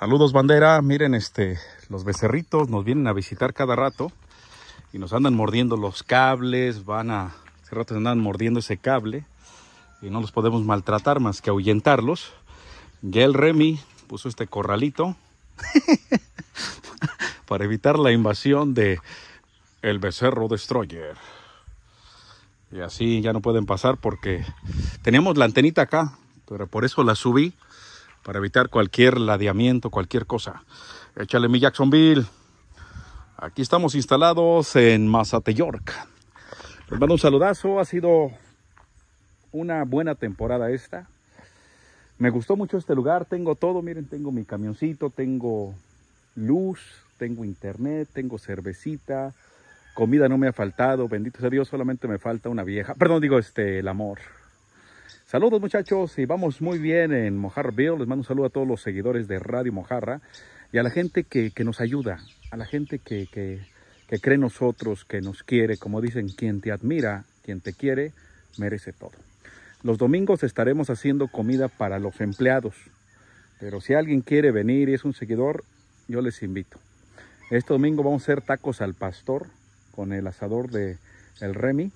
Saludos bandera, miren este, los becerritos nos vienen a visitar cada rato y nos andan mordiendo los cables, van a, hace rato andan mordiendo ese cable y no los podemos maltratar más que ahuyentarlos. Ya Remy puso este corralito para evitar la invasión de el becerro destroyer. Y así ya no pueden pasar porque teníamos la antenita acá, pero por eso la subí para evitar cualquier ladeamiento, cualquier cosa. Échale mi Jacksonville. Aquí estamos instalados en Mazateyork. Les mando un saludazo. Ha sido una buena temporada esta. Me gustó mucho este lugar. Tengo todo. Miren, tengo mi camioncito, tengo luz, tengo internet, tengo cervecita. Comida no me ha faltado. Bendito sea Dios, solamente me falta una vieja. Perdón, digo, este, el amor. Saludos muchachos y vamos muy bien en Mojarville. Les mando un saludo a todos los seguidores de Radio Mojarra y a la gente que, nos ayuda, a la gente que, que, cree en nosotros, que nos quiere. Como dicen, quien te admira, quien te quiere, merece todo. Los domingos estaremos haciendo comida para los empleados. Pero si alguien quiere venir y es un seguidor, yo les invito. Este domingo vamos a hacer tacos al pastor con el asador de el Remy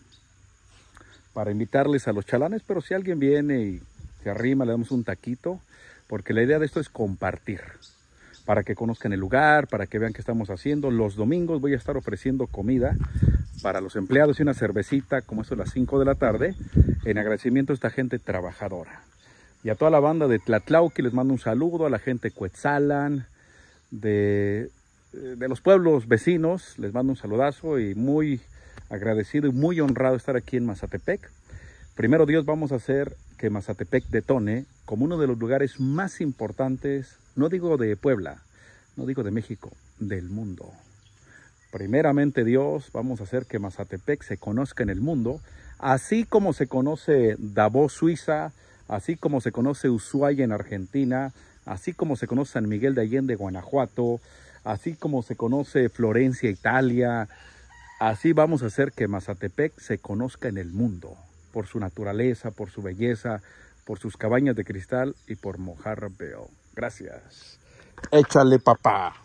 para invitarles a los chalanes, pero si alguien viene y se arrima, le damos un taquito, porque la idea de esto es compartir, para que conozcan el lugar, para que vean qué estamos haciendo. Los domingos voy a estar ofreciendo comida para los empleados y una cervecita, como eso a las 5 de la tarde, en agradecimiento a esta gente trabajadora. Y a toda la banda de Tlatlauqui les mando un saludo, a la gente de Cuetzalan, de, de los pueblos vecinos, les mando un saludazo y muy agradecido y muy honrado estar aquí en Mazatepec. Primero Dios vamos a hacer que Mazatepec detone como uno de los lugares más importantes, no digo de Puebla, no digo de México, del mundo. Primeramente Dios vamos a hacer que Mazatepec se conozca en el mundo, así como se conoce Davos, Suiza, así como se conoce Ushuaia en Argentina, así como se conoce San Miguel de Allende, Guanajuato, así como se conoce Florencia, Italia, Así vamos a hacer que Mazatepec se conozca en el mundo, por su naturaleza, por su belleza, por sus cabañas de cristal y por Mojarra Gracias. Échale papá.